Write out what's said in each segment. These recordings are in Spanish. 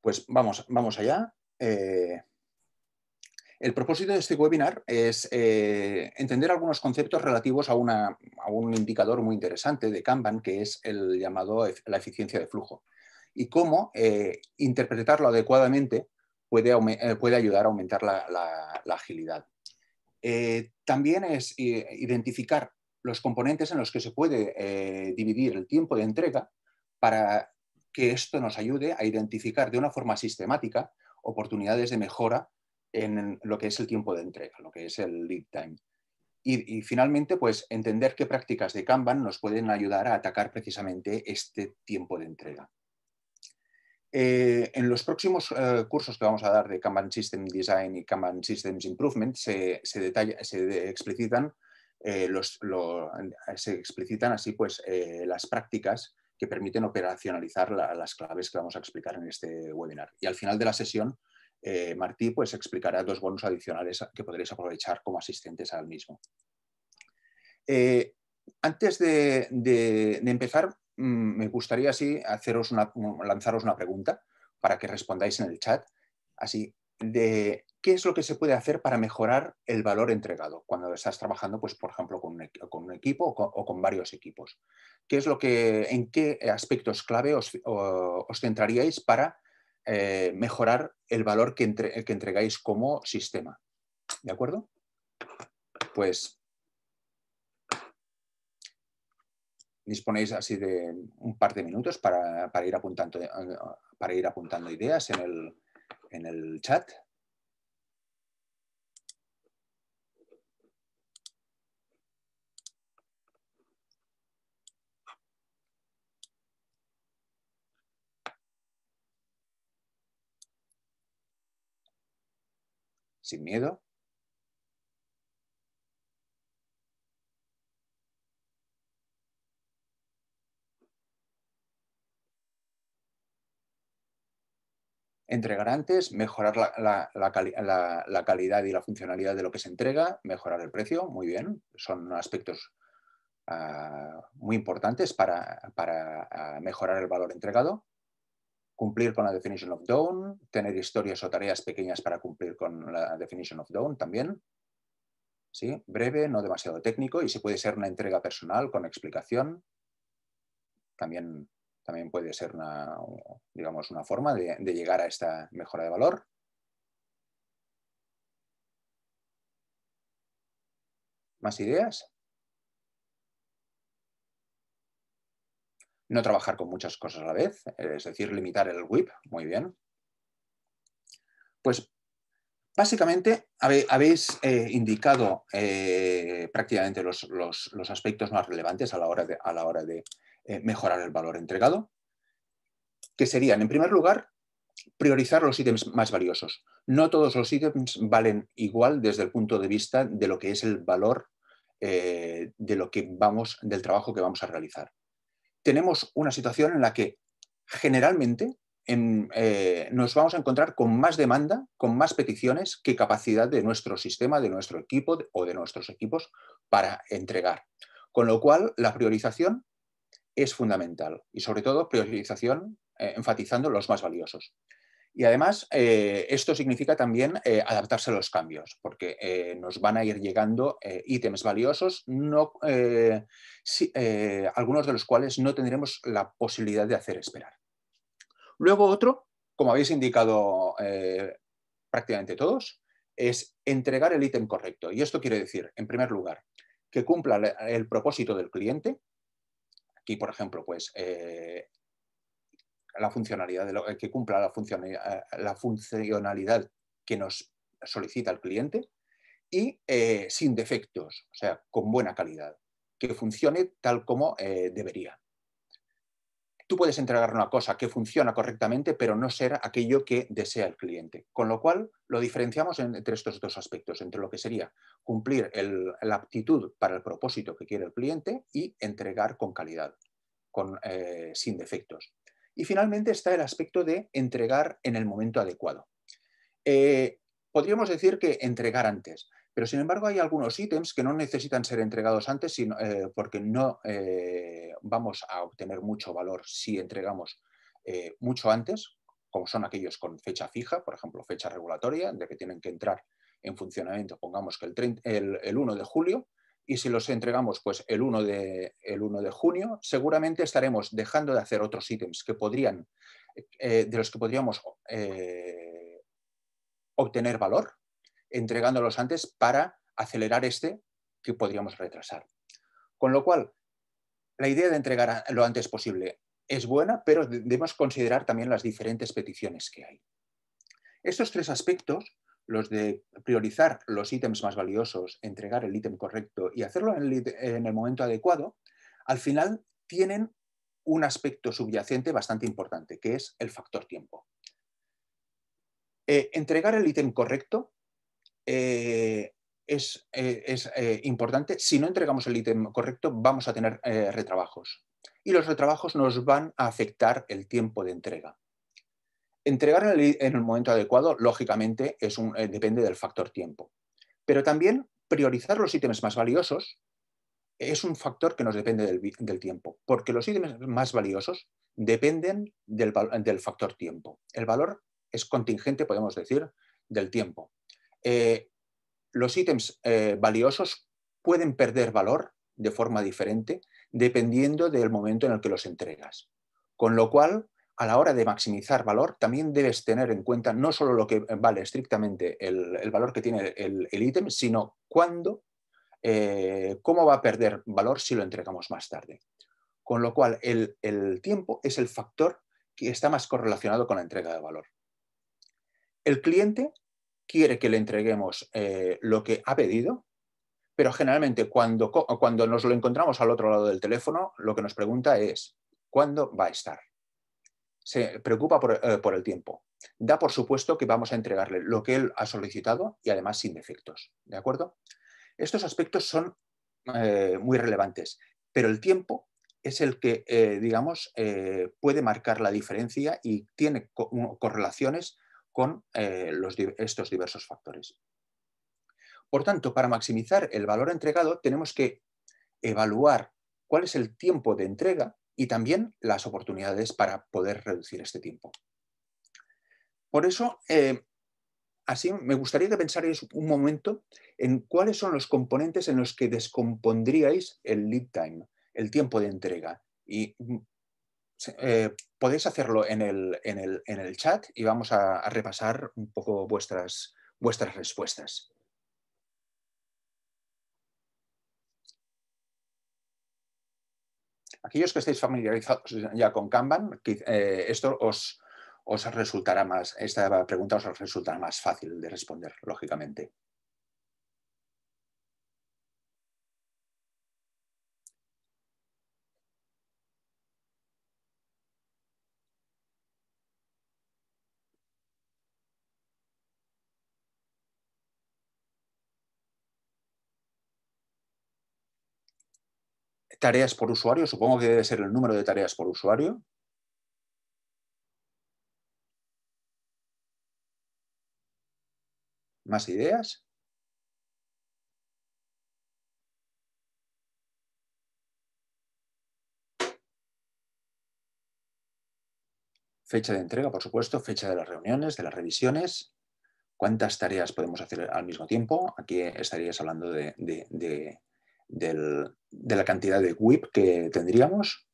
Pues vamos, vamos allá. Eh, el propósito de este webinar es eh, entender algunos conceptos relativos a, un indicador muy interesante de Kanban, que es el llamado la eficiencia de flujo, y cómo eh, interpretarlo adecuadamente puede, ayudar a aumentar la agilidad. también es identificar los componentes en los que se puede dividir el tiempo de entrega para que esto nos ayude a identificar de una forma sistemática oportunidades de mejora en lo que es el tiempo de entrega, lo que es el lead time. Y, finalmente, pues entender qué prácticas de Kanban nos pueden ayudar a atacar precisamente este tiempo de entrega. Eh, en los próximos eh, cursos que vamos a dar de Kanban System Design y Kanban Systems Improvement se, se explicitan, eh, se explicitan así pues las prácticas que permiten operacionalizar las claves que vamos a explicar en este webinar. Y al final de la sesión, eh, Martí pues, explicará dos bonos adicionales que podréis aprovechar como asistentes al mismo. Eh, antes de, empezar, mm, me gustaría así haceros lanzaros una pregunta para que respondáis en el chat. Así, de ¿qué es lo que se puede hacer para mejorar el valor entregado cuando estás trabajando, pues, por ejemplo, con un, e-, equipo o con, varios equipos? ¿Qué es lo que, ¿En qué aspectos clave os, centraríais para eh, mejorar el valor que, entregáis como sistema? ¿De acuerdo? Pues disponéis así de un par de minutos para, ir, apuntando, ideas en el chat. sin miedo. Entregar antes, mejorar la, calidad y la funcionalidad de lo que se entrega, mejorar el precio, muy bien, son aspectos ah, muy importantes para, ah, mejorar el valor entregado cumplir con la definition of down, tener historias o tareas pequeñas para cumplir con la definition of down también. ¿Sí? Breve, no demasiado técnico y si puede ser una entrega personal con explicación, también, también puede ser una, digamos, una forma de, de llegar a esta mejora de valor. ¿Más ideas? No trabajar con muchas cosas a la vez, es decir, limitar el WIP, muy bien. Pues básicamente habéis eh, indicado eh, prácticamente los, aspectos más relevantes a la hora de, a la hora de eh, mejorar el valor entregado, que serían, en primer lugar, priorizar los ítems más valiosos. No todos los ítems valen igual desde el punto de vista de lo que es el valor de lo que vamos, del trabajo que vamos a realizar tenemos una situación en la que generalmente eh, nos vamos a encontrar con más demanda, con más peticiones que capacidad de nuestro sistema, de nuestro equipo o de nuestros equipos para entregar. Con lo cual, la priorización es fundamental y sobre todo priorización eh, enfatizando los más valiosos. Y además, eh, esto significa también eh, adaptarse a los cambios, porque eh, nos van a ir llegando ítems valiosos, no, algunos de los cuales no tendremos la posibilidad de hacer esperar. Luego otro, como habéis indicado prácticamente todos, es entregar el ítem correcto. Y esto quiere decir, en primer lugar, que cumpla el propósito del cliente. Aquí, por ejemplo, pues la funcionalidad, eh, que cumpla eh, la funcionalidad, que nos solicita el cliente y eh, sin defectos, o sea, con buena calidad, que funcione tal como debería. Tú puedes entregar una cosa que funciona correctamente, pero no ser aquello que desea el cliente. Con lo cual, lo diferenciamos entre estos dos aspectos, entre lo que sería cumplir la aptitud para el propósito que quiere el cliente y entregar con calidad, con, sin defectos. Y finalmente está el aspecto de entregar en el momento adecuado. Eh, podríamos decir que entregar antes, pero sin embargo hay algunos ítems que no necesitan ser entregados antes sino, eh, porque no eh, vamos a obtener mucho valor si entregamos mucho antes, como son aquellos con fecha fija, por ejemplo, fecha regulatoria, de que tienen que entrar en funcionamiento, pongamos que el, el 1 de julio, y si los entregamos pues, el, 1 de, el de junio, seguramente estaremos dejando de hacer otros ítems que podrían, eh, de los que podríamos eh, obtener valor, entregándolos antes para acelerar este que podríamos retrasar. Con lo cual, la idea de entregar lo antes posible es buena, pero debemos considerar también las diferentes peticiones que hay. Estos tres aspectos los de priorizar los ítems más valiosos, entregar el ítem correcto y hacerlo en el, momento adecuado, al final tienen un aspecto subyacente bastante importante, que es el factor tiempo. Eh, entregar el ítem correcto eh, es eh, importante. Si no entregamos el ítem correcto, vamos a tener retrabajos. Y los retrabajos nos van a afectar el tiempo de entrega. Entregar en el momento adecuado, lógicamente, es un, eh, depende del factor tiempo. Pero también priorizar los ítems más valiosos es un factor que nos depende del, tiempo, porque los ítems más valiosos dependen del, factor tiempo. El valor es contingente, podemos decir, del tiempo. Eh, los ítems eh, valiosos pueden perder valor de forma diferente dependiendo del momento en el que los entregas. Con lo cual, a la hora de maximizar valor, también debes tener en cuenta no solo lo que eh, vale estrictamente el, valor que tiene el ítem, sino cuándo, eh, cómo va a perder valor si lo entregamos más tarde. Con lo cual, el, tiempo es el factor que está más correlacionado con la entrega de valor. El cliente quiere que le entreguemos eh, lo que ha pedido, pero generalmente cuando nos lo encontramos al otro lado del teléfono, lo que nos pregunta es, ¿cuándo va a estar? se preocupa eh, por, el tiempo. Da por supuesto que vamos a entregarle lo que él ha solicitado y además sin defectos. ¿De acuerdo? Estos aspectos son eh, muy relevantes, pero el tiempo es el que, eh, digamos, puede marcar la diferencia y tiene correlaciones con estos diversos factores. Por tanto, para maximizar el valor entregado tenemos que evaluar cuál es el tiempo de entrega y también las oportunidades para poder reducir este tiempo. Por eso, eh, así me gustaría que pensarais un momento en cuáles son los componentes en los que descompondríais el lead time, el tiempo de entrega. Y mm, eh, podéis hacerlo en el, chat y vamos a, repasar un poco vuestras, vuestras respuestas. Aquellos que estéis familiarizados ya con Kanban, eh, esto os, os resultará más, esta pregunta os resultará más fácil de responder, lógicamente. tareas por usuario, supongo que debe ser el número de tareas por usuario. ¿Más ideas? Fecha de entrega, por supuesto, fecha de las reuniones, de las revisiones. ¿Cuántas tareas podemos hacer al mismo tiempo? Aquí estarías hablando de, del, de la cantidad de WIP que tendríamos?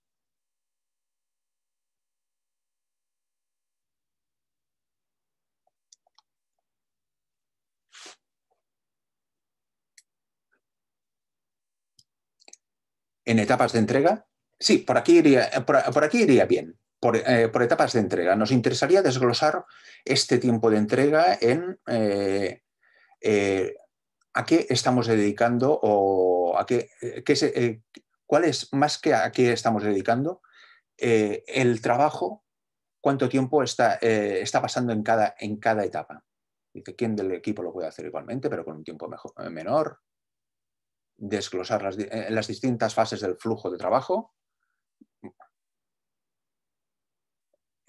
¿En etapas de entrega? Sí, por aquí iría, eh, por, aquí iría bien. Eh, por, etapas de entrega. Nos interesaría desglosar este tiempo de entrega en eh, ¿a qué estamos dedicando o a qué, eh, qué eh, cuál es más que a qué estamos dedicando? Eh, el trabajo, cuánto tiempo está, está pasando en cada, en cada etapa. Dice, ¿quién del equipo lo puede hacer igualmente, pero con un tiempo menor? Desglosar las, las distintas fases del flujo de trabajo,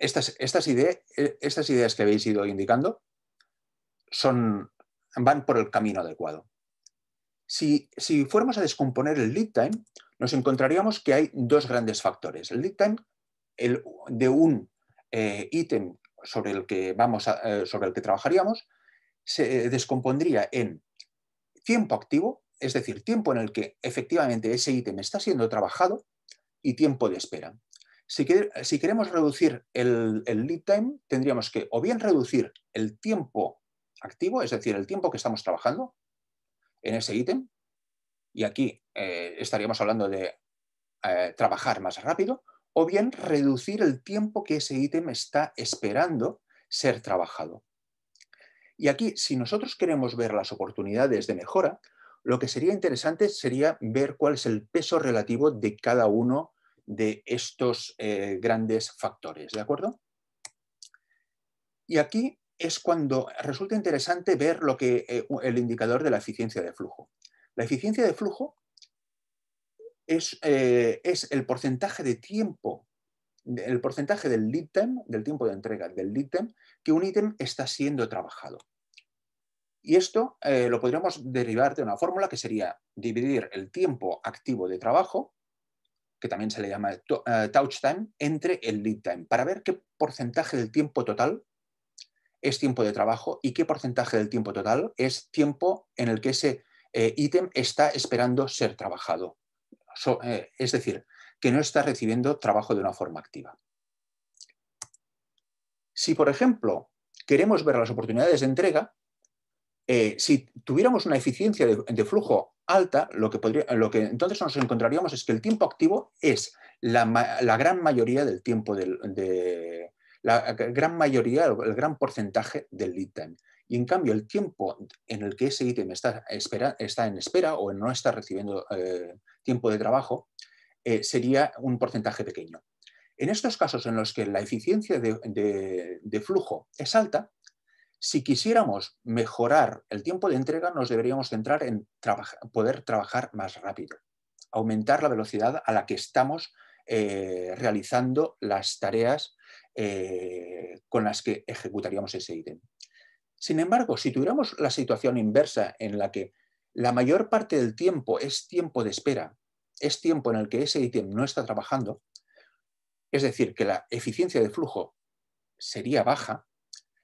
Estas, estas, ideas, estas, ideas que habéis ido indicando son van por el camino adecuado. Si, fuéramos a descomponer el lead time, nos encontraríamos que hay dos grandes factores. El lead time el, de un eh, ítem sobre, el que eh, sobre el que trabajaríamos se eh, descompondría en tiempo activo, es decir, tiempo en el que efectivamente ese ítem está siendo trabajado y tiempo de espera. Si, queremos reducir el, el, lead time, tendríamos que o bien reducir el tiempo activo, es decir, el tiempo que estamos trabajando en ese ítem. Y aquí eh, estaríamos hablando de eh, trabajar más rápido o bien reducir el tiempo que ese ítem está esperando ser trabajado. Y aquí, si nosotros queremos ver las oportunidades de mejora, lo que sería interesante sería ver cuál es el peso relativo de cada uno de estos eh, grandes factores, ¿de acuerdo? Y aquí es cuando resulta interesante ver lo que, eh, el indicador de la eficiencia de flujo. La eficiencia de flujo es, eh, el porcentaje de tiempo, el porcentaje del lead time, del tiempo de entrega del lead time, que un ítem está siendo trabajado. Y esto eh, lo podríamos derivar de una fórmula que sería dividir el tiempo activo de trabajo, que también se le llama touch time, entre el lead time, para ver qué porcentaje del tiempo total es tiempo de trabajo y qué porcentaje del tiempo total es tiempo en el que ese eh, ítem está esperando ser trabajado. Eh, es decir, que no está recibiendo trabajo de una forma activa. Si, por ejemplo, queremos ver las oportunidades de entrega, eh, si tuviéramos una eficiencia de, flujo alta, lo que, entonces nos encontraríamos es que el tiempo activo es la, gran mayoría del tiempo del, de, la gran mayoría, el gran porcentaje del lead time. Y en cambio, el tiempo en el que ese ítem está, está en espera o no está recibiendo eh, tiempo de trabajo eh, sería un porcentaje pequeño. En estos casos en los que la eficiencia de, flujo es alta, si quisiéramos mejorar el tiempo de entrega, nos deberíamos centrar en poder trabajar más rápido, aumentar la velocidad a la que estamos eh, realizando las tareas eh, con las que ejecutaríamos ese ítem. Sin embargo, si tuviéramos la situación inversa en la que la mayor parte del tiempo es tiempo de espera, es tiempo en el que ese ítem no está trabajando, es decir, que la eficiencia de flujo sería baja,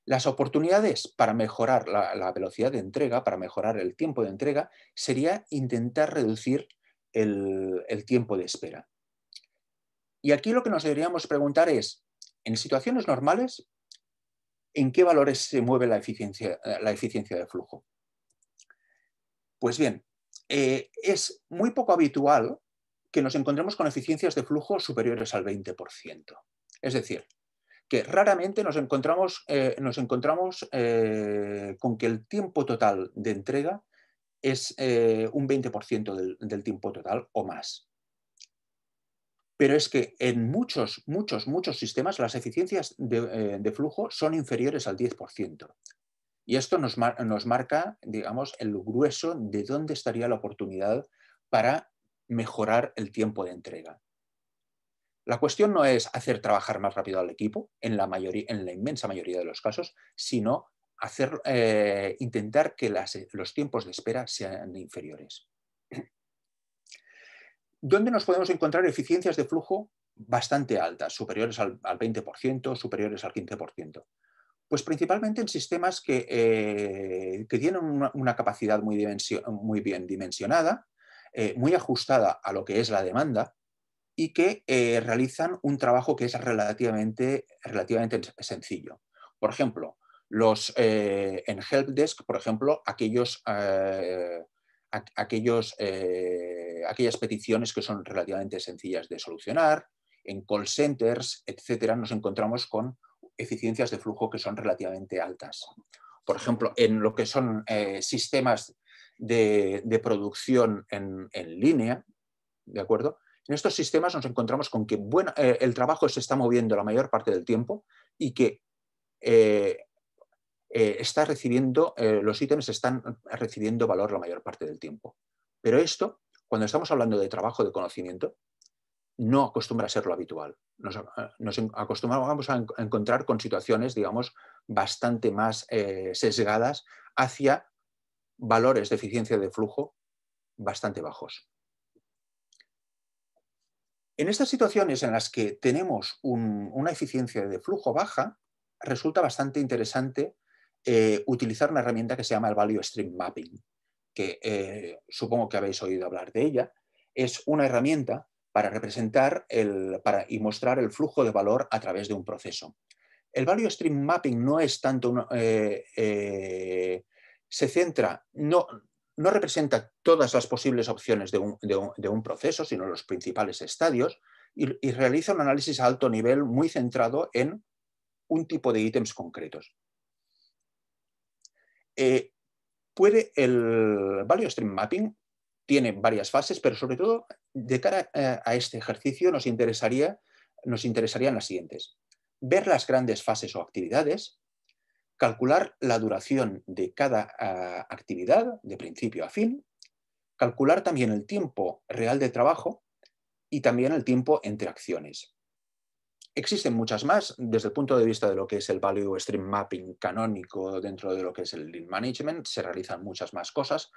las oportunidades para mejorar la, velocidad de entrega, para mejorar el tiempo de entrega, sería intentar reducir el tiempo de espera. Y aquí lo que nos deberíamos preguntar es, en situaciones normales, ¿en qué valores se mueve la eficiencia, de flujo? Pues bien, eh, es muy poco habitual que nos encontremos con eficiencias de flujo superiores al 20%. Es decir, que raramente nos encontramos, eh, eh, con que el tiempo total de entrega es un 20% del tiempo total o más. Pero es que en muchos, muchos, muchos sistemas las eficiencias de, eh, flujo son inferiores al 10%. Y esto nos, marca, digamos, el grueso de dónde estaría la oportunidad para mejorar el tiempo de entrega. La cuestión no es hacer trabajar más rápido al equipo, en la, inmensa mayoría de los casos, sino hacer, eh, intentar que los tiempos de espera sean inferiores. ¿Dónde nos podemos encontrar eficiencias de flujo bastante altas, superiores al, 20%, superiores al 15%. Pues principalmente en sistemas que, eh, tienen una, capacidad muy, bien dimensionada, eh, muy ajustada a lo que es la demanda y que eh, realizan un trabajo que es relativamente, relativamente sencillo. Por ejemplo, los, en Helpdesk, por ejemplo, aquellos aquellos, eh, aquellas peticiones que son relativamente sencillas de solucionar. En call centers, etcétera, nos encontramos con eficiencias de flujo que son relativamente altas. Por ejemplo, en lo que son eh, sistemas de, producción en, línea, ¿de acuerdo? En estos sistemas nos encontramos con que bueno, eh, el trabajo se está moviendo la mayor parte del tiempo y que eh, está recibiendo, eh, los ítems están recibiendo valor la mayor parte del tiempo. Pero esto, cuando estamos hablando de trabajo de conocimiento, no acostumbra a ser lo habitual. Nos, eh, acostumbramos a, encontrar con situaciones, digamos, bastante más sesgadas hacia valores de eficiencia de flujo bastante bajos. En estas situaciones en las que tenemos una eficiencia de flujo baja, resulta bastante interesante eh, utilizar una herramienta que se llama el Value Stream Mapping, que eh, supongo que habéis oído hablar de ella. Es una herramienta para representar para, y mostrar el flujo de valor a través de un proceso. El Value Stream Mapping no es tanto, eh, se centra, no, no representa todas las posibles opciones de un, proceso, sino los principales estadios, y, realiza un análisis a alto nivel muy centrado en un tipo de ítems concretos. Eh, puede el Value Stream Mapping tiene varias fases, pero sobre todo de cara eh, a, este ejercicio nos, interesaría, nos interesarían las siguientes. Ver las grandes fases o actividades, calcular la duración de cada ah, actividad de principio a fin, calcular también el tiempo real de trabajo y también el tiempo entre acciones. Existen muchas más desde el punto de vista de lo que es el value stream mapping canónico dentro de lo que es el lean management, se realizan muchas más cosas,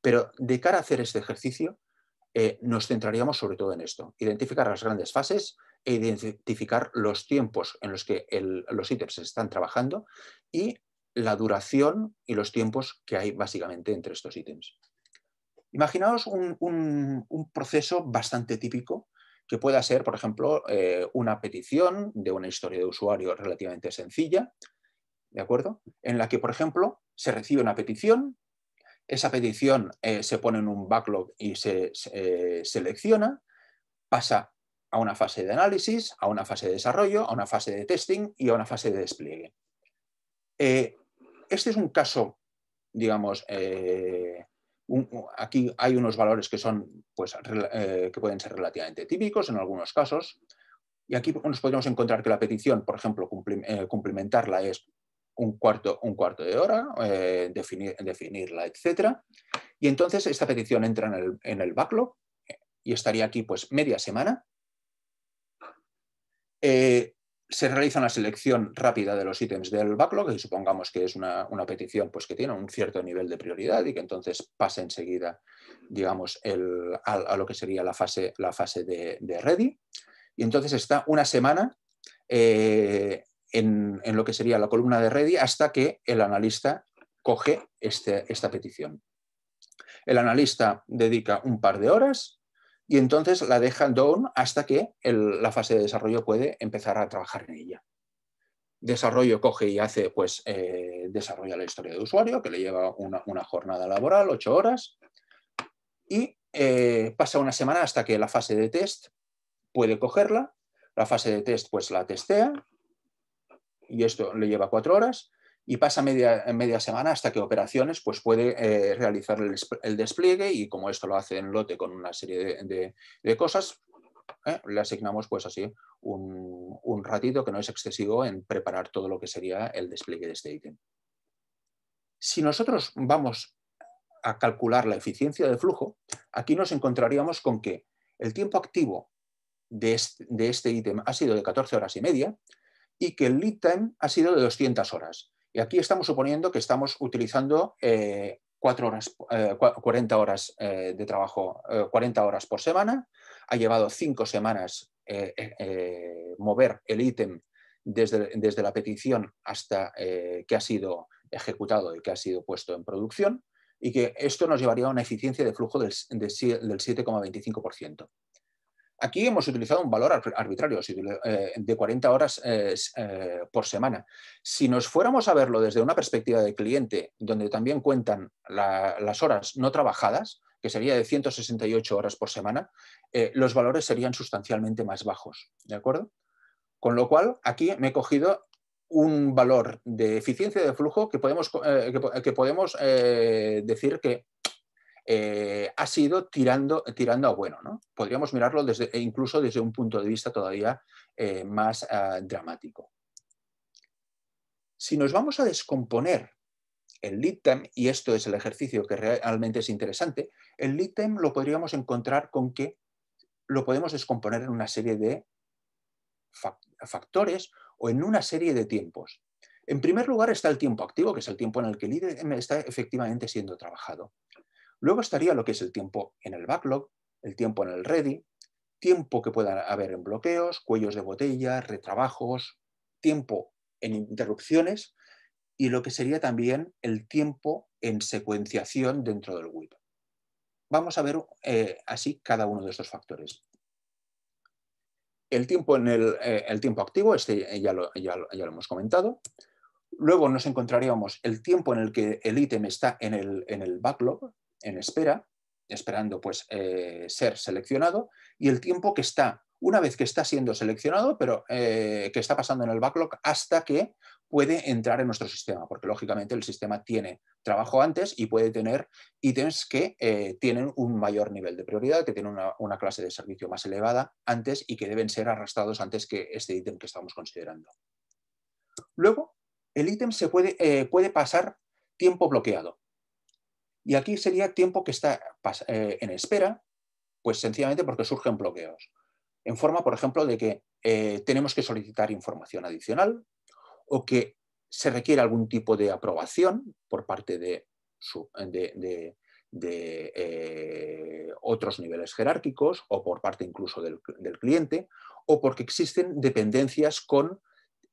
pero de cara a hacer este ejercicio eh, nos centraríamos sobre todo en esto, identificar las grandes fases e identificar los tiempos en los que los ítems están trabajando y la duración y los tiempos que hay básicamente entre estos ítems. Imaginaos un proceso bastante típico que pueda ser, por ejemplo, eh, una petición de una historia de usuario relativamente sencilla, ¿de acuerdo? En la que, por ejemplo, se recibe una petición, esa petición eh, se pone en un backlog y se, eh, selecciona, pasa a una fase de análisis, a una fase de desarrollo, a una fase de testing y a una fase de despliegue. este es un caso, digamos, aquí hay unos valores que, son, pues, eh, que pueden ser relativamente típicos en algunos casos, y aquí nos podríamos encontrar que la petición, por ejemplo, eh, cumplimentarla es un cuarto, un cuarto de hora, eh, definirla, etcétera, Y entonces esta petición entra en el, backlog y estaría aquí pues media semana. Eh, se realiza una selección rápida de los ítems del backlog y supongamos que es una, petición pues, que tiene un cierto nivel de prioridad y que entonces pasa enseguida digamos, a, lo que sería la fase, la fase de, ready. Y entonces está una semana eh, en, lo que sería la columna de ready hasta que el analista coge este, esta petición. El analista dedica un par de horas y entonces la dejan down hasta que la fase de desarrollo puede empezar a trabajar en ella. Desarrollo coge y hace, pues, eh, desarrolla la historia de usuario, que le lleva una, jornada laboral, ocho horas, y eh, pasa una semana hasta que la fase de test puede cogerla, la fase de test pues la testea, y esto le lleva cuatro horas, y pasa media, media semana hasta que operaciones pues puede eh, realizar el, despliegue y como esto lo hace en lote con una serie de, cosas, eh, le asignamos pues así un, ratito que no es excesivo en preparar todo lo que sería el despliegue de este ítem. Si nosotros vamos a calcular la eficiencia de flujo, aquí nos encontraríamos con que el tiempo activo de de este ítem ha sido de 14 horas y media y que el lead time ha sido de 200 horas. Y aquí estamos suponiendo que estamos utilizando eh, horas, 40 eh, horas eh, de trabajo, 40 horas por semana. Ha llevado cinco semanas mover el ítem desde, la petición hasta que ha sido ejecutado y que ha sido puesto en producción y que esto nos llevaría a una eficiencia de flujo del, del 7,25%. Aquí hemos utilizado un valor arbitrario eh, de 40 horas eh, eh, por semana. Si nos fuéramos a verlo desde una perspectiva de cliente, donde también cuentan las horas no trabajadas, que sería de 168 horas por semana, los valores serían sustancialmente más bajos. ¿De acuerdo? Con lo cual, aquí me he cogido un valor de eficiencia de flujo que podemos, decir que eh, ha sido tirando, tirando a bueno. ¿no? Podríamos mirarlo e incluso desde un punto de vista todavía eh, más ah, dramático. Si nos vamos a descomponer el lead time, y esto es el ejercicio que realmente es interesante, el lead time lo podríamos encontrar con que lo podemos descomponer en una serie de factores o en una serie de tiempos. En primer lugar está el tiempo activo, que es el tiempo en el que el time está efectivamente siendo trabajado. Luego estaría lo que es el tiempo en el backlog, el tiempo en el ready, tiempo que pueda haber en bloqueos, cuellos de botella, retrabajos, tiempo en interrupciones y lo que sería también el tiempo en secuenciación dentro del WIP. Vamos a ver eh, así cada uno de estos factores. El tiempo, en el, eh, tiempo activo, este ya lo, hemos comentado. Luego nos encontraríamos el tiempo en el que el ítem está en el backlog, en espera, esperando pues, eh, ser seleccionado, y el tiempo que está, una vez que está siendo seleccionado, pero eh, que está pasando en el backlog hasta que puede entrar en nuestro sistema, porque lógicamente el sistema tiene trabajo antes y puede tener ítems que eh, tienen un mayor nivel de prioridad, que tienen una, clase de servicio más elevada antes y que deben ser arrastrados antes que este ítem que estamos considerando. Luego, el ítem se puede, puede pasar tiempo bloqueado. Y aquí sería tiempo que está eh, en espera, pues sencillamente porque surgen bloqueos. En forma, por ejemplo, de que eh, tenemos que solicitar información adicional o que se requiere algún tipo de aprobación por parte de, eh, otros niveles jerárquicos o por parte incluso del, del cliente o porque existen dependencias con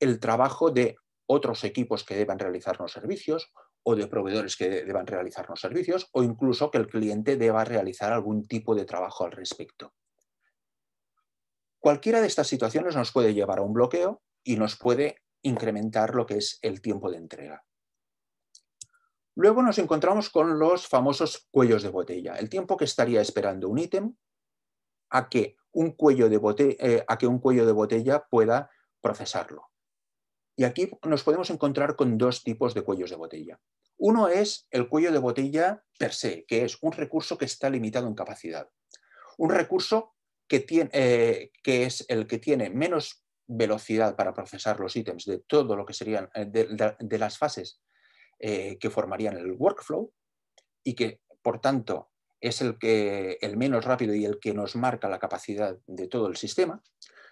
el trabajo de otros equipos que deban los servicios o de proveedores que deban realizar los servicios o incluso que el cliente deba realizar algún tipo de trabajo al respecto. Cualquiera de estas situaciones nos puede llevar a un bloqueo y nos puede incrementar lo que es el tiempo de entrega. Luego nos encontramos con los famosos cuellos de botella, el tiempo que estaría esperando un ítem a que un cuello de eh, a que un cuello de botella pueda procesarlo. Y aquí nos podemos encontrar con dos tipos de cuellos de botella. Uno es el cuello de botella per se, que es un recurso que está limitado en capacidad. Un recurso que, eh, es el que tiene menos velocidad para procesar los ítems de todo lo que serían eh, de, las fases eh, que formarían el workflow y que, por tanto, es el, que, el menos rápido y el que nos marca la capacidad de todo el sistema.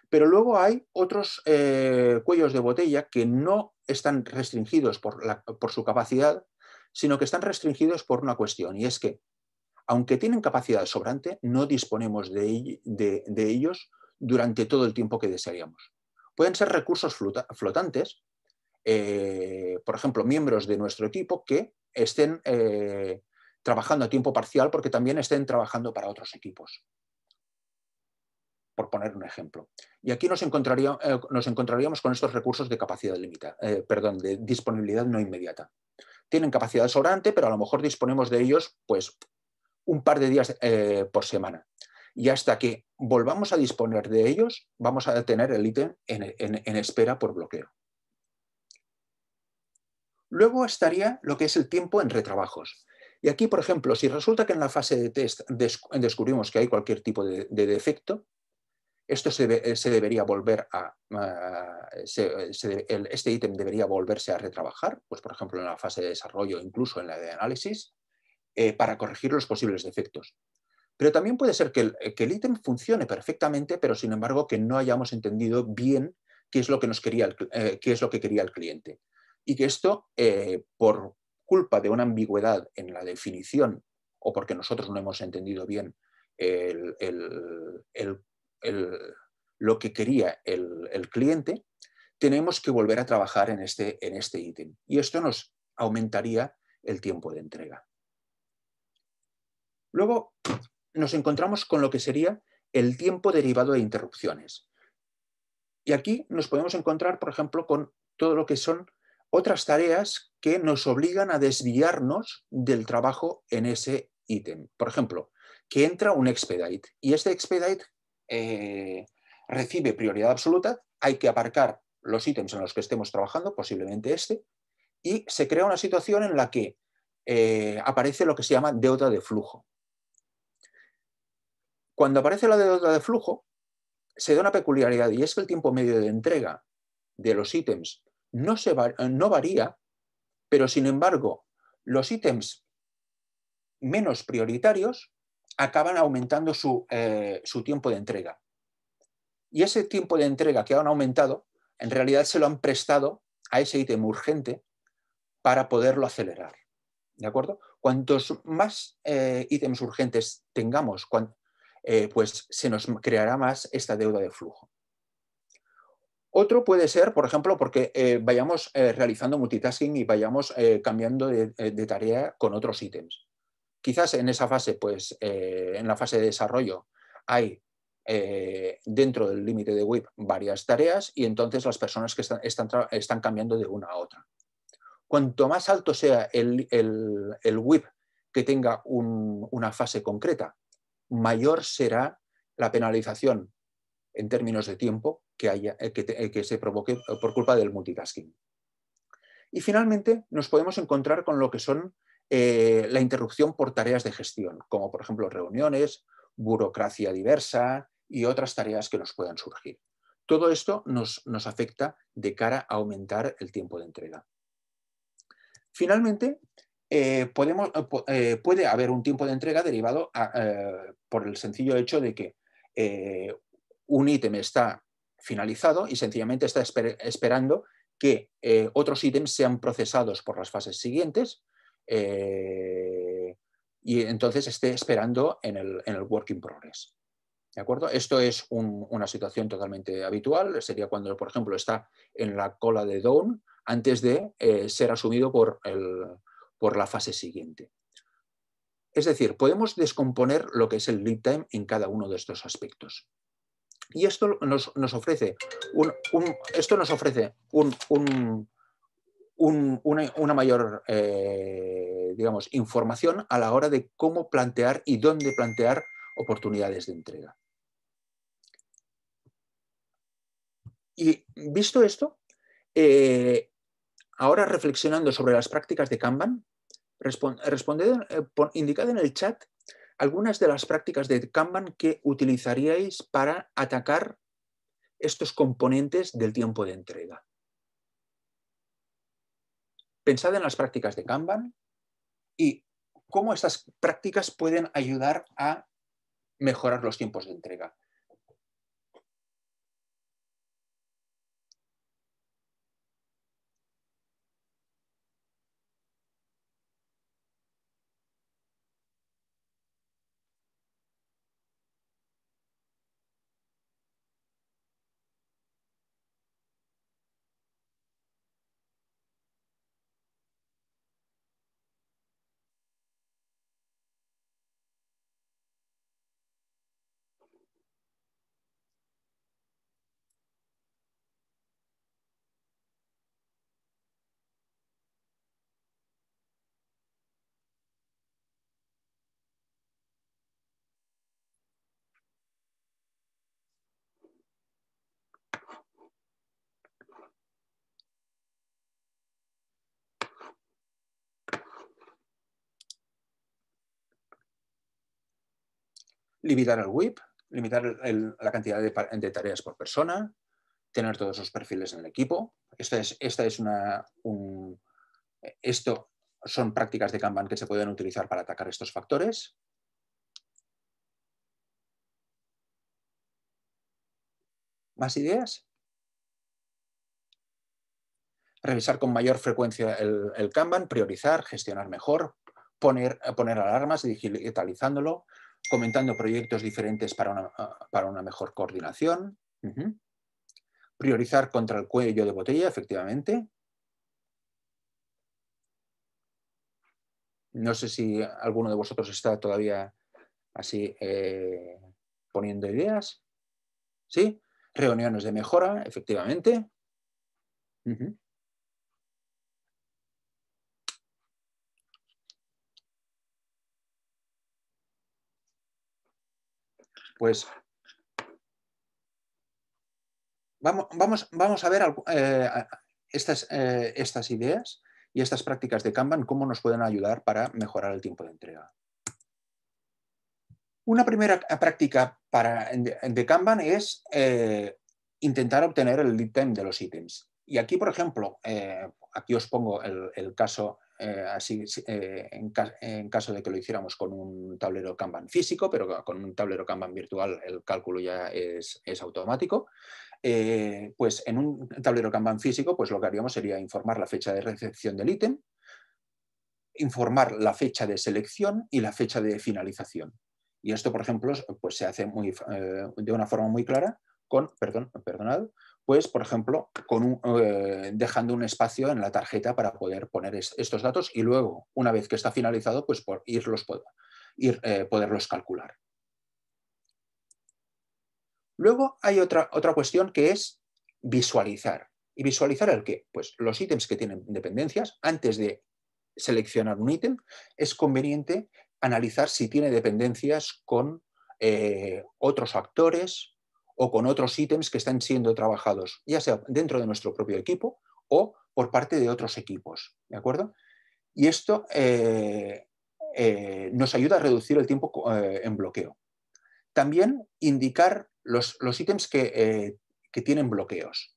Pero luego hay otros eh, cuellos de botella que no están restringidos por, su capacidad, sino que están restringidos por una cuestión, y es que, aunque tienen capacidad sobrante, no disponemos de, ellos durante todo el tiempo que desearíamos. Pueden ser recursos flotantes, eh, por ejemplo, miembros de nuestro equipo que estén eh, trabajando a tiempo parcial porque también estén trabajando para otros equipos por poner un ejemplo. Y aquí nos, eh, encontraríamos con estos recursos de capacidad limitada, eh, perdón, de disponibilidad no inmediata. Tienen capacidad sobrante, pero a lo mejor disponemos de ellos pues, un par de días eh, por semana. Y hasta que volvamos a disponer de ellos, vamos a tener el ítem en, espera por bloqueo. Luego estaría lo que es el tiempo en retrabajos. Y aquí, por ejemplo, si resulta que en la fase de test descubrimos que hay cualquier tipo de defecto, esto se, debería volver a, este ítem debería volverse a retrabajar, pues por ejemplo en la fase de desarrollo, incluso en la de análisis, eh, para corregir los posibles defectos. Pero también puede ser que el, ítem funcione perfectamente, pero sin embargo que no hayamos entendido bien qué es lo que, nos quería el, eh, qué es lo que quería el cliente. Y que esto, eh, por culpa de una ambigüedad en la definición o porque nosotros no hemos entendido bien el, el, lo que quería el, cliente, tenemos que volver a trabajar en este, en este ítem. Y esto nos aumentaría el tiempo de entrega. Luego nos encontramos con lo que sería el tiempo derivado de interrupciones. Y aquí nos podemos encontrar, por ejemplo, con todo lo que son otras tareas que nos obligan a desviarnos del trabajo en ese ítem. Por ejemplo, que entra un expedite. ¿Y este expedite eh, recibe prioridad absoluta, hay que aparcar los ítems en los que estemos trabajando, posiblemente este, y se crea una situación en la que eh, aparece lo que se llama deuda de flujo. Cuando aparece la deuda de flujo, se da una peculiaridad y es que el tiempo medio de entrega de los ítems no, se no varía, pero sin embargo, los ítems menos prioritarios acaban aumentando eh, su, tiempo de entrega. Y ese tiempo de entrega que han aumentado, en realidad se lo han prestado a ese ítem urgente para poderlo acelerar. ¿De acuerdo? Cuantos más eh, ítems urgentes tengamos, eh, pues se nos creará más esta deuda de flujo. Otro puede ser, por ejemplo, porque vayamos realizando multitasking y vayamos cambiando de, tarea con otros ítems. Quizás en esa fase, pues eh, en la fase de desarrollo, hay eh, dentro del límite de WIP varias tareas y entonces las personas que están, están, cambiando de una a otra. Cuanto más alto sea el, el, WIP que tenga una fase concreta, mayor será la penalización en términos de tiempo que, haya, eh, que se provoque por culpa del multitasking. Y finalmente nos podemos encontrar con lo que son eh, la interrupción por tareas de gestión, como por ejemplo reuniones, burocracia diversa y otras tareas que nos puedan surgir. Todo esto nos, afecta de cara a aumentar el tiempo de entrega. Finalmente, eh, eh, puede haber un tiempo de entrega derivado por el sencillo hecho de que un ítem está finalizado y sencillamente está esperando que otros ítems sean procesados por las fases siguientes eh, y entonces esté esperando en el, en work progress. ¿De acuerdo? Esto es una situación totalmente habitual, sería cuando, por ejemplo, está en la cola de down antes de eh, ser asumido por, el, por la fase siguiente. Es decir, podemos descomponer lo que es el lead time en cada uno de estos aspectos. Y esto nos, ofrece un, esto nos ofrece un, un una, mayor eh, digamos, información a la hora de cómo plantear y dónde plantear oportunidades de entrega. Y visto esto, eh, ahora reflexionando sobre las prácticas de Kanban, eh, indicad en el chat algunas de las prácticas de Kanban que utilizaríais para atacar estos componentes del tiempo de entrega pensad en las prácticas de Kanban y cómo estas prácticas pueden ayudar a mejorar los tiempos de entrega. limitar el WIP, limitar la cantidad de, tareas por persona, tener todos los perfiles en el equipo. es, esto son prácticas de Kanban que se pueden utilizar para atacar estos factores. ¿Más ideas? Revisar con mayor frecuencia el, el Kanban, priorizar, gestionar mejor, poner, poner alarmas, digitalizándolo, comentando proyectos diferentes para una, ah, mejor coordinación. Priorizar contra el cuello de botella, efectivamente. No sé si alguno de vosotros está todavía así eh, poniendo ideas. ¿Sí? Reuniones de mejora, efectivamente. Pues vamos, vamos, vamos a ver eh, estas, eh, estas ideas y estas prácticas de Kanban, cómo nos pueden ayudar para mejorar el tiempo de entrega. Una primera práctica para, de Kanban es eh, intentar obtener el lead time de los ítems. Y aquí, por ejemplo, aquí os pongo el caso eh, así, eh, en, caso de que lo hiciéramos con un tablero Kanban físico, pero con un tablero Kanban virtual el cálculo ya es, automático. Eh, pues en un tablero Kanban físico, pues lo que haríamos sería informar la fecha de recepción del ítem, informar la fecha de selección y la fecha de finalización. Y esto, por ejemplo, pues se hace muy, de una forma muy clara con, perdón, perdonad, pues, por ejemplo, con eh, dejando un espacio en la tarjeta para poder poner estos datos y luego, una vez que está finalizado, pues por irlos, ir, eh, poderlos calcular. Luego hay otra, otra cuestión que es visualizar. ¿Y visualizar el qué? Pues los ítems que tienen dependencias, antes de seleccionar un ítem, es conveniente analizar si tiene dependencias con eh, otros actores o con otros ítems que están siendo trabajados, ya sea dentro de nuestro propio equipo o por parte de otros equipos. ¿De acuerdo? Y esto eh, eh, nos ayuda a reducir el tiempo eh, en bloqueo. También indicar los, ítems que, tienen bloqueos.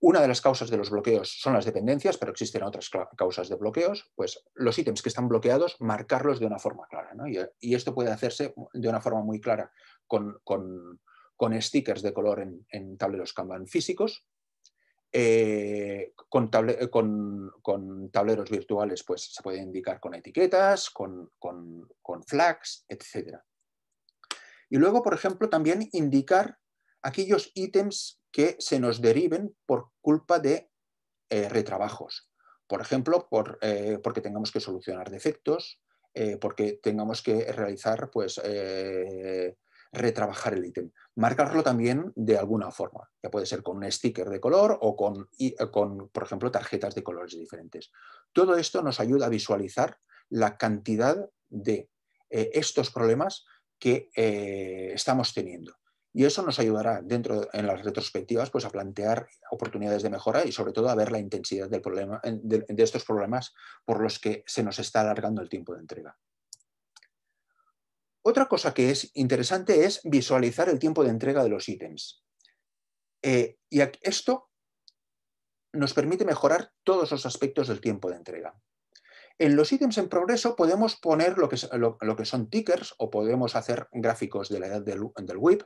Una de las causas de los bloqueos son las dependencias, pero existen otras causas de bloqueos. Pues los ítems que están bloqueados, marcarlos de una forma clara. Y, esto puede hacerse de una forma muy clara con, con stickers de color en, en tableros Kanban físicos, eh, eh, con, con, tableros virtuales pues, se puede indicar con etiquetas, con, con flags, etc. Y luego, por ejemplo, también indicar aquellos ítems que se nos deriven por culpa de eh, retrabajos. Por ejemplo, por, porque tengamos que solucionar defectos, porque tengamos que realizar pues, retrabajar el ítem. Marcarlo también de alguna forma, ya puede ser con un sticker de color o con, eh, con, por ejemplo, tarjetas de colores diferentes. Todo esto nos ayuda a visualizar la cantidad de eh, estos problemas que eh, estamos teniendo. Y eso nos ayudará dentro en las retrospectivas pues, a plantear oportunidades de mejora y sobre todo a ver la intensidad del problema, de estos problemas por los que se nos está alargando el tiempo de entrega. Otra cosa que es interesante es visualizar el tiempo de entrega de los ítems. Eh, y esto nos permite mejorar todos los aspectos del tiempo de entrega. En los ítems en progreso podemos poner lo que, son tickers o podemos hacer gráficos de la edad del, del WIP.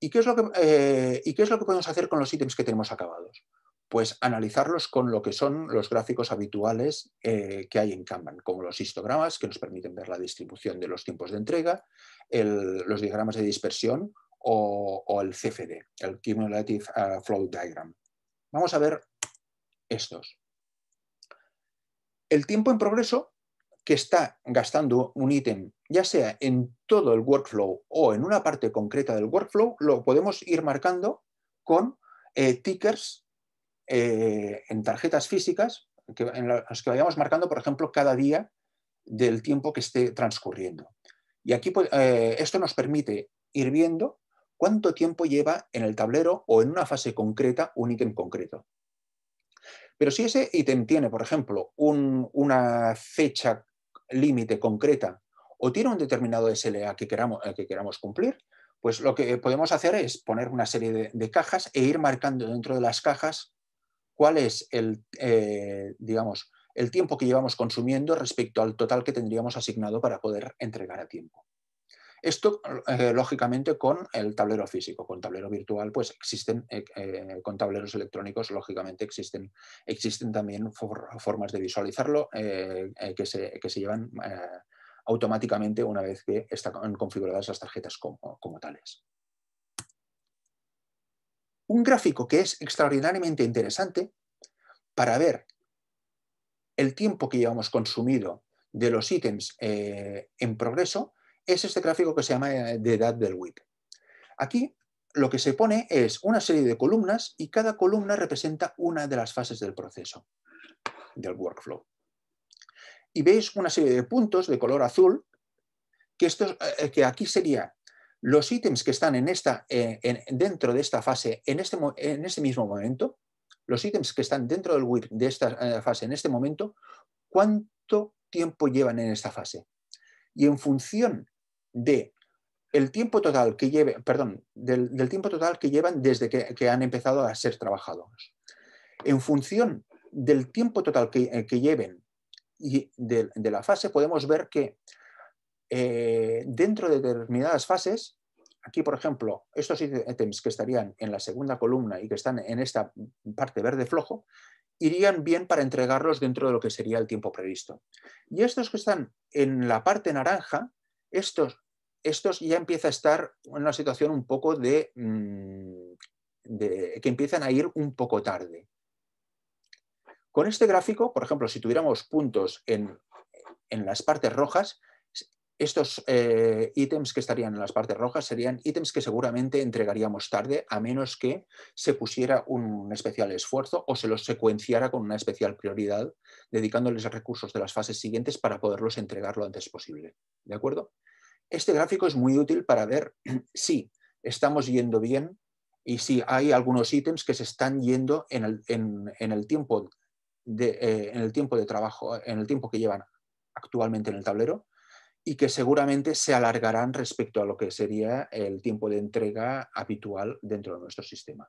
¿Y qué, es lo que, eh, ¿Y qué es lo que podemos hacer con los ítems que tenemos acabados? pues analizarlos con lo que son los gráficos habituales eh, que hay en Kanban, como los histogramas que nos permiten ver la distribución de los tiempos de entrega, los diagramas de dispersión o, el CFD, el Cumulative eh, Flow Diagram. Vamos a ver estos. El tiempo en progreso que está gastando un ítem, ya sea en todo el workflow o en una parte concreta del workflow, lo podemos ir marcando con eh, tickers eh, en tarjetas físicas en las que vayamos marcando, por ejemplo, cada día del tiempo que esté transcurriendo. Y aquí pues, eh, esto nos permite ir viendo cuánto tiempo lleva en el tablero o en una fase concreta un ítem concreto. Pero si ese ítem tiene, por ejemplo, una fecha límite concreta o tiene un determinado SLA que queramos, eh, que queramos cumplir, pues lo que podemos hacer es poner una serie de, cajas e ir marcando dentro de las cajas cuál es el, eh, digamos, el tiempo que llevamos consumiendo respecto al total que tendríamos asignado para poder entregar a tiempo. Esto, eh, lógicamente, con el tablero físico, con tablero virtual, pues existen, eh, con tableros electrónicos, lógicamente, existen, también formas de visualizarlo que se, llevan automáticamente una vez que están configuradas las tarjetas como tales un gráfico que es extraordinariamente interesante para ver el tiempo que llevamos consumido de los ítems eh, en progreso, es este gráfico que se llama eh, de edad del WIP. Aquí lo que se pone es una serie de columnas y cada columna representa una de las fases del proceso, del workflow. Y veis una serie de puntos de color azul, que, esto, eh, que aquí sería los ítems que están en esta, eh, dentro de esta fase este en este, mismo momento, los ítems que están dentro del WIP de esta eh, fase en este momento, cuánto tiempo llevan en esta fase. Y en función de el tiempo total que lleve, perdón, del, tiempo total que llevan desde que, han empezado a ser trabajados. En función del tiempo total que, eh, lleven y de, la fase, podemos ver que eh, dentro de determinadas fases, aquí por ejemplo, estos ítems que estarían en la segunda columna y que están en esta parte verde flojo, irían bien para entregarlos dentro de lo que sería el tiempo previsto. Y estos que están en la parte naranja, estos, ya empieza a estar en una situación un poco mm, de, que empiezan a ir un poco tarde. Con este gráfico, por ejemplo, si tuviéramos puntos en las partes rojas, estos eh, ítems que estarían en las partes rojas serían ítems que seguramente entregaríamos tarde, a menos que se pusiera un especial esfuerzo o se los secuenciara con una especial prioridad, dedicándoles recursos de las fases siguientes para poderlos entregar lo antes posible. ¿De acuerdo? Este gráfico es muy útil para ver si estamos yendo bien y si hay algunos ítems que se están yendo en el eh, tiempo de trabajo, en el tiempo que llevan actualmente en el tablero, y que seguramente se alargarán respecto a lo que sería el tiempo de entrega habitual dentro de nuestro sistema.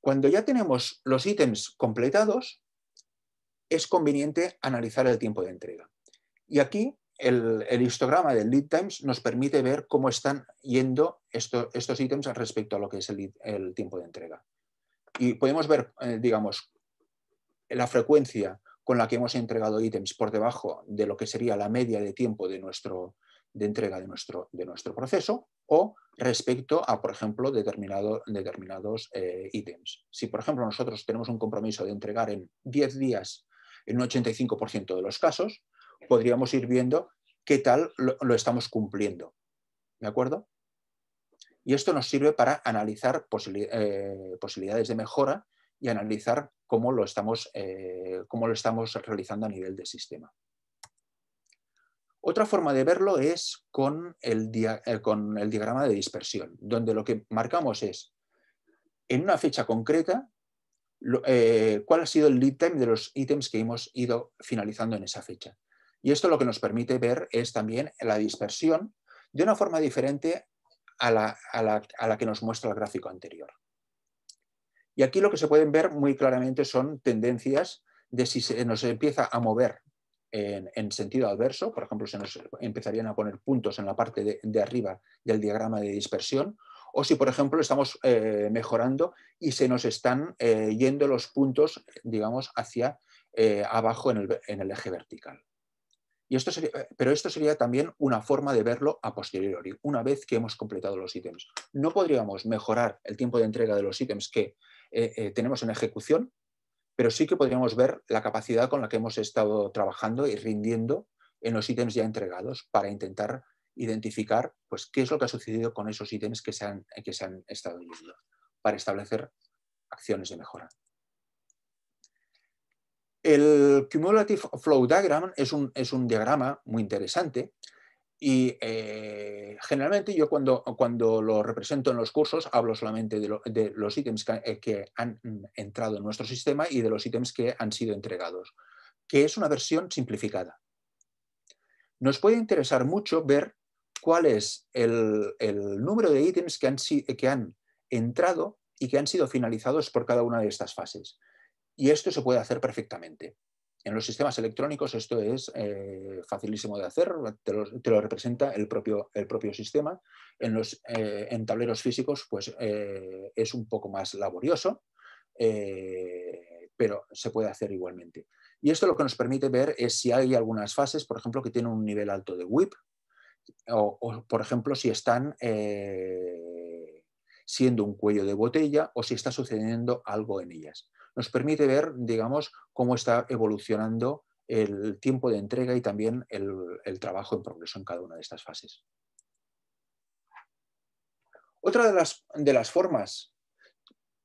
Cuando ya tenemos los ítems completados, es conveniente analizar el tiempo de entrega. Y aquí el, histograma del lead times nos permite ver cómo están yendo estos ítems respecto a lo que es el, tiempo de entrega. Y podemos ver, eh, digamos, la frecuencia con la que hemos entregado ítems por debajo de lo que sería la media de tiempo de, nuestro, de entrega de nuestro, de nuestro proceso o respecto a, por ejemplo, determinado, determinados eh, ítems. Si, por ejemplo, nosotros tenemos un compromiso de entregar en 10 días en un 85% de los casos, podríamos ir viendo qué tal lo, estamos cumpliendo. ¿De acuerdo? Y esto nos sirve para analizar eh, posibilidades de mejora y analizar cómo lo estamos, eh, cómo lo estamos realizando a nivel de sistema. Otra forma de verlo es con el, eh, con el diagrama de dispersión, donde lo que marcamos es, en una fecha concreta, eh, cuál ha sido el lead time de los ítems que hemos ido finalizando en esa fecha. Y esto lo que nos permite ver es también la dispersión de una forma diferente a la que nos muestra el gráfico anterior. Y aquí lo que se pueden ver muy claramente son tendencias de si se nos empieza a mover en, sentido adverso, por ejemplo, se nos empezarían a poner puntos en la parte de, arriba del diagrama de dispersión, o si, por ejemplo, estamos eh, mejorando y se nos están eh, yendo los puntos, digamos, hacia eh, abajo en el, eje vertical. Y esto pero esto sería también una forma de verlo a posteriori, una vez que hemos completado los ítems. No podríamos mejorar el tiempo de entrega de los ítems que eh, eh, tenemos en ejecución, pero sí que podríamos ver la capacidad con la que hemos estado trabajando y rindiendo en los ítems ya entregados para intentar identificar pues, qué es lo que ha sucedido con esos ítems que se han, estado yendo para establecer acciones de mejora. El Cumulative Flow Diagram es un, es un diagrama muy interesante y eh, generalmente yo cuando, lo represento en los cursos hablo solamente de, los ítems que, eh, han mm, entrado en nuestro sistema y de los ítems que han sido entregados, que es una versión simplificada. Nos puede interesar mucho ver cuál es el, número de ítems que han entrado y que han sido finalizados por cada una de estas fases. Y esto se puede hacer perfectamente. En los sistemas electrónicos esto es eh, facilísimo de hacer, te lo, representa el propio, sistema. En, los, eh, tableros físicos pues, eh, es un poco más laborioso, pero se puede hacer igualmente. Y esto lo que nos permite ver es si hay algunas fases, por ejemplo, que tienen un nivel alto de WIP, o por ejemplo, si están siendo un cuello de botella o si está sucediendo algo en ellas nos permite ver, digamos, cómo está evolucionando el tiempo de entrega y también el, trabajo en progreso en cada una de estas fases. Otra de las, formas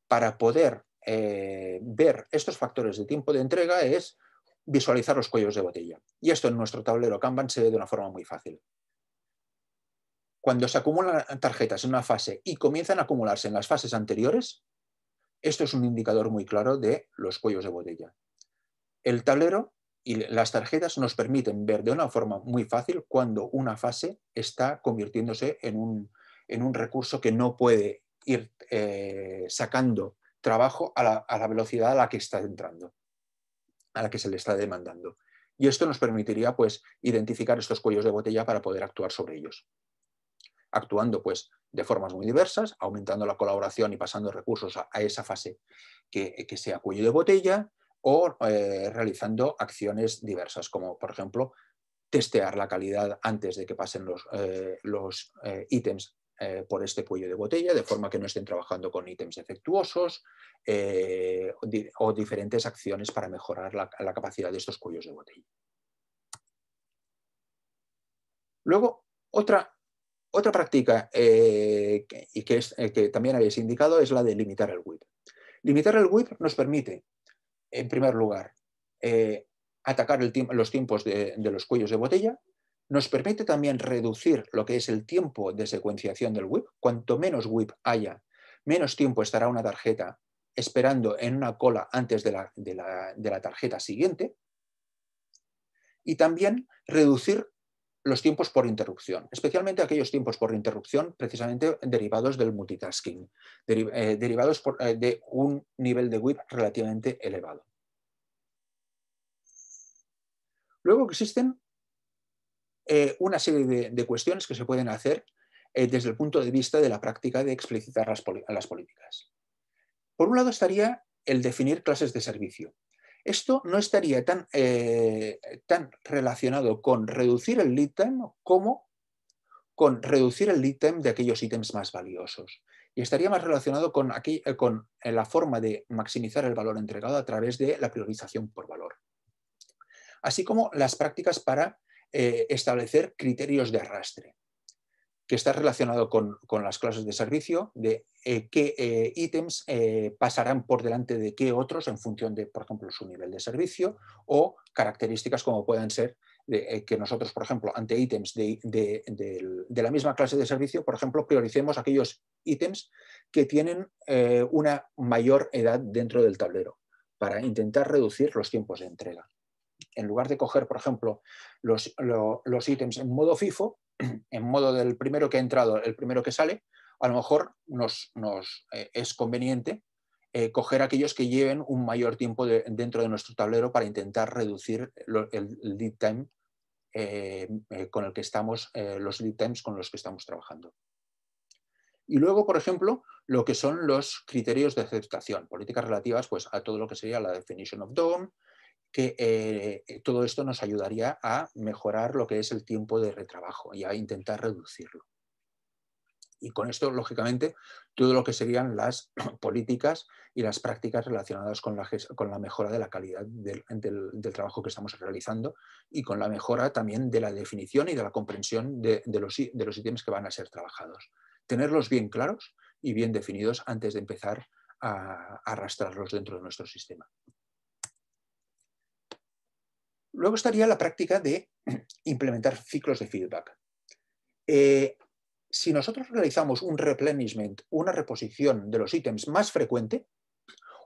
para poder eh, ver estos factores de tiempo de entrega es visualizar los cuellos de botella. Y esto en nuestro tablero Kanban se ve de una forma muy fácil. Cuando se acumulan tarjetas en una fase y comienzan a acumularse en las fases anteriores, esto es un indicador muy claro de los cuellos de botella. El tablero y las tarjetas nos permiten ver de una forma muy fácil cuando una fase está convirtiéndose en un, recurso que no puede ir eh, sacando trabajo a la, a la, velocidad a la que está entrando, a la que se le está demandando. Y esto nos permitiría pues, identificar estos cuellos de botella para poder actuar sobre ellos actuando pues, de formas muy diversas, aumentando la colaboración y pasando recursos a, esa fase que, sea cuello de botella o eh, realizando acciones diversas, como por ejemplo testear la calidad antes de que pasen los, eh, los eh, ítems por este cuello de botella, de forma que no estén trabajando con ítems defectuosos o diferentes acciones para mejorar la, la, capacidad de estos cuellos de botella. Luego, otra otra práctica eh, que, y eh, que, también habéis indicado es la de limitar el WIP. Limitar el WIP nos permite, en primer lugar, eh, atacar los tiempos de, los cuellos de botella, nos permite también reducir lo que es el tiempo de secuenciación del WIP. Cuanto menos WIP haya, menos tiempo estará una tarjeta esperando en una cola antes de la, de la tarjeta siguiente. Y también reducir los tiempos por interrupción, especialmente aquellos tiempos por interrupción precisamente derivados del multitasking, eh, derivados eh, de un nivel de WIP relativamente elevado. Luego existen eh, una serie de, cuestiones que se pueden hacer desde el punto de vista de la práctica de explicitar las políticas. Por un lado estaría el definir clases de servicio. Esto no estaría eh, tan, relacionado con reducir el lead time como con reducir el lead time de aquellos ítems más valiosos. Y estaría más relacionado con, aquí, eh, con eh, la forma de maximizar el valor entregado a través de la priorización por valor. Así como las prácticas para establecer criterios de arrastre que está relacionado con, las clases de servicio, de eh, qué eh, ítems eh, pasarán por delante de qué otros en función de, por ejemplo, su nivel de servicio o características como pueden ser que nosotros, por ejemplo, ante ítems de, de, de, la misma clase de servicio, por ejemplo, prioricemos aquellos ítems que tienen una mayor edad dentro del tablero para intentar reducir los tiempos de entrega. En lugar de coger, por ejemplo, los, los ítems en modo FIFO, en modo del primero que ha entrado, el primero que sale, a lo mejor nos, eh, es conveniente eh, coger aquellos que lleven un mayor tiempo dentro de nuestro tablero para intentar reducir el lead time eh, con el que estamos, los lead times con los que estamos trabajando. Y luego, por ejemplo, lo que son los criterios de aceptación, políticas relativas pues, a todo lo que sería la definition of DOM, que eh, eh, todo esto nos ayudaría a mejorar lo que es el tiempo de retrabajo y a intentar reducirlo. Y con esto, lógicamente, todo lo que serían las políticas y las prácticas relacionadas con la, mejora de la calidad del, trabajo que estamos realizando y con la mejora también de la definición y de la comprensión de, los, de ítems que van a ser trabajados. Tenerlos bien claros y bien definidos antes de empezar a arrastrarlos dentro de nuestro sistema. Luego estaría la práctica de implementar ciclos de feedback. Eh, si nosotros realizamos un replenishment, una reposición de los ítems más frecuente,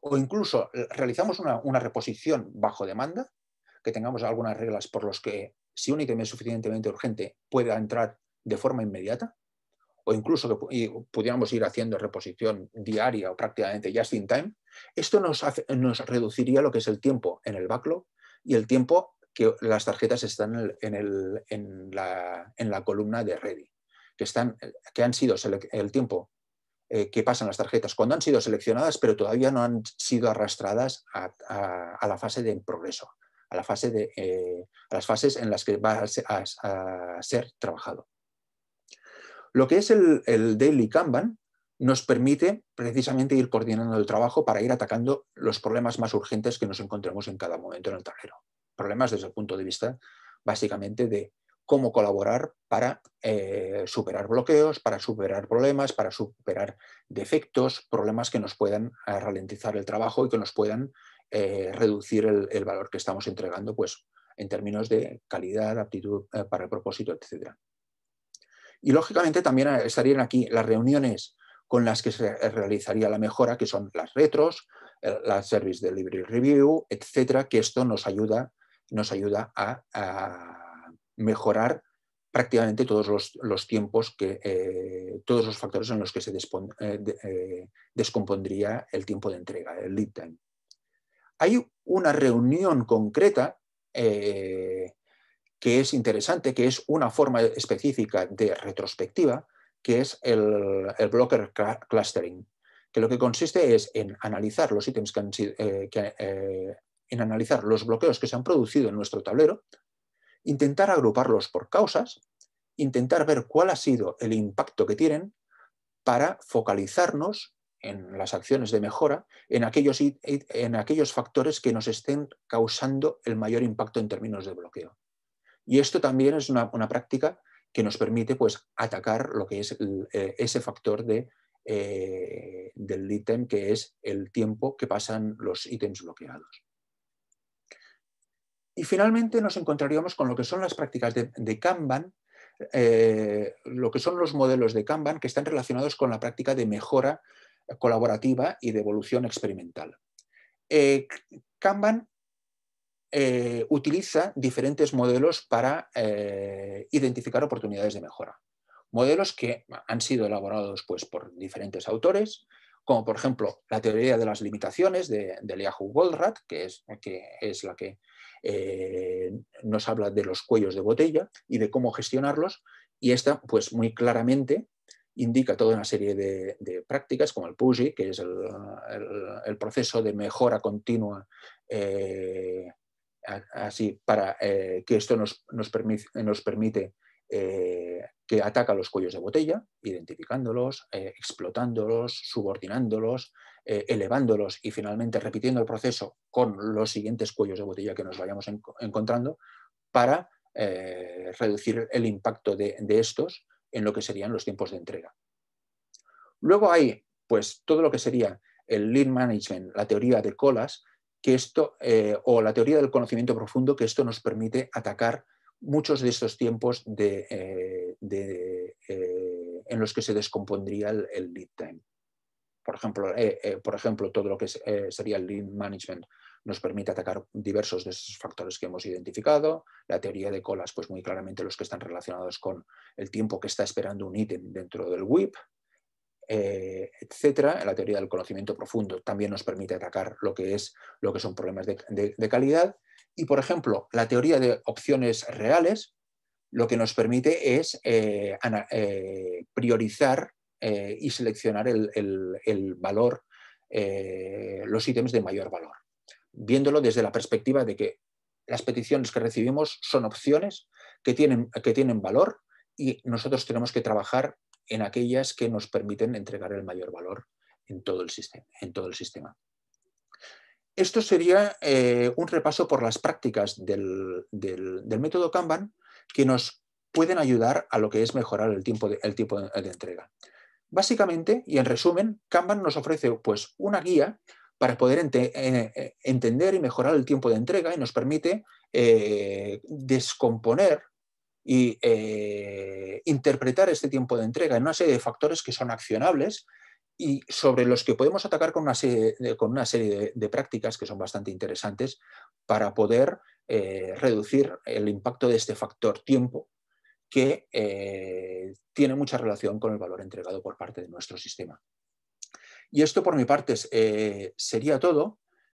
o incluso eh, realizamos una, reposición bajo demanda, que tengamos algunas reglas por las que si un ítem es suficientemente urgente pueda entrar de forma inmediata, o incluso que pudiéramos ir haciendo reposición diaria o prácticamente just in time, esto nos, nos reduciría lo que es el tiempo en el backlog y el tiempo que las tarjetas están en, la, columna de Ready, que, están, que han sido el tiempo eh, que pasan las tarjetas cuando han sido seleccionadas, pero todavía no han sido arrastradas a, la fase de progreso, a, la fase de, eh, las fases en las que va a, ser trabajado. Lo que es el, el Daily Kanban nos permite precisamente ir coordinando el trabajo para ir atacando los problemas más urgentes que nos encontremos en cada momento en el tablero problemas desde el punto de vista básicamente de cómo colaborar para eh, superar bloqueos, para superar problemas, para superar defectos, problemas que nos puedan eh, ralentizar el trabajo y que nos puedan eh, reducir el, valor que estamos entregando pues, en términos de calidad, aptitud para el propósito, etcétera. Y lógicamente también estarían aquí las reuniones con las que se realizaría la mejora, que son las retros, las service delivery review, etcétera, que esto nos ayuda nos ayuda a, mejorar prácticamente todos los, tiempos, que, eh, todos los factores en los que se eh, eh, descompondría el tiempo de entrega, el lead time. Hay una reunión concreta que es interesante, que es una forma específica de retrospectiva, que es el, blocker clustering, que lo que consiste es en analizar los ítems que han, sido, en analizar los bloqueos que se han producido en nuestro tablero, intentar agruparlos por causas, intentar ver cuál ha sido el impacto que tienen para focalizarnos en las acciones de mejora, en aquellos, en aquellos factores que nos estén causando el mayor impacto en términos de bloqueo. Y esto también es una, práctica que nos permite pues, atacar lo que es eh, ese factor de, eh, del ítem, que es el tiempo que pasan los ítems bloqueados. Y finalmente nos encontraríamos con lo que son las prácticas de, Kanban, eh, lo que son los modelos de Kanban que están relacionados con la práctica de mejora colaborativa y de evolución experimental. Eh, Kanban eh, utiliza diferentes modelos para identificar oportunidades de mejora. Modelos que han sido elaborados pues, por diferentes autores, como por ejemplo la teoría de las limitaciones de, de Eliahu Goldratt, que es la que eh, nos habla de los cuellos de botella y de cómo gestionarlos, y esta, pues muy claramente, indica toda una serie de, prácticas como el PUSI, que es el, proceso de mejora continua eh, así para eh, que esto nos, nos, nos permite que ataca los cuellos de botella, identificándolos, eh, explotándolos, subordinándolos, eh, elevándolos y finalmente repitiendo el proceso con los siguientes cuellos de botella que nos vayamos encontrando para eh, reducir el impacto de, estos en lo que serían los tiempos de entrega. Luego hay pues, todo lo que sería el lean management, la teoría de colas, que esto, o la teoría del conocimiento profundo, que esto nos permite atacar muchos de estos tiempos eh, eh, en los que se descompondría el, lead time. Por ejemplo, eh, por ejemplo, todo lo que sería el lead management nos permite atacar diversos de esos factores que hemos identificado. La teoría de colas, pues muy claramente los que están relacionados con el tiempo que está esperando un ítem dentro del WIP, etc. etcétera. La teoría del conocimiento profundo también nos permite atacar lo que, es, lo que son problemas de calidad y, por ejemplo, la teoría de opciones reales lo que nos permite es eh, eh, priorizar eh, y seleccionar el, valor, los ítems de mayor valor, viéndolo desde la perspectiva de que las peticiones que recibimos son opciones que tienen, valor y nosotros tenemos que trabajar en aquellas que nos permiten entregar el mayor valor en todo el En todo el sistema. Esto sería eh, un repaso por las prácticas del, método Kanban que nos pueden ayudar a lo que es mejorar el tiempo de, entrega. Básicamente, y en resumen, Kanban nos ofrece pues, una guía para poder eh, entender y mejorar el tiempo de entrega y nos permite eh, descomponer y interpretar este tiempo de entrega en una serie de factores que son accionables y sobre los que podemos atacar con una serie, eh, de, prácticas que son bastante interesantes para poder eh, reducir el impacto de este factor tiempo que eh, tiene mucha relación con el valor entregado por parte de nuestro sistema. Y esto por mi parte sería todo.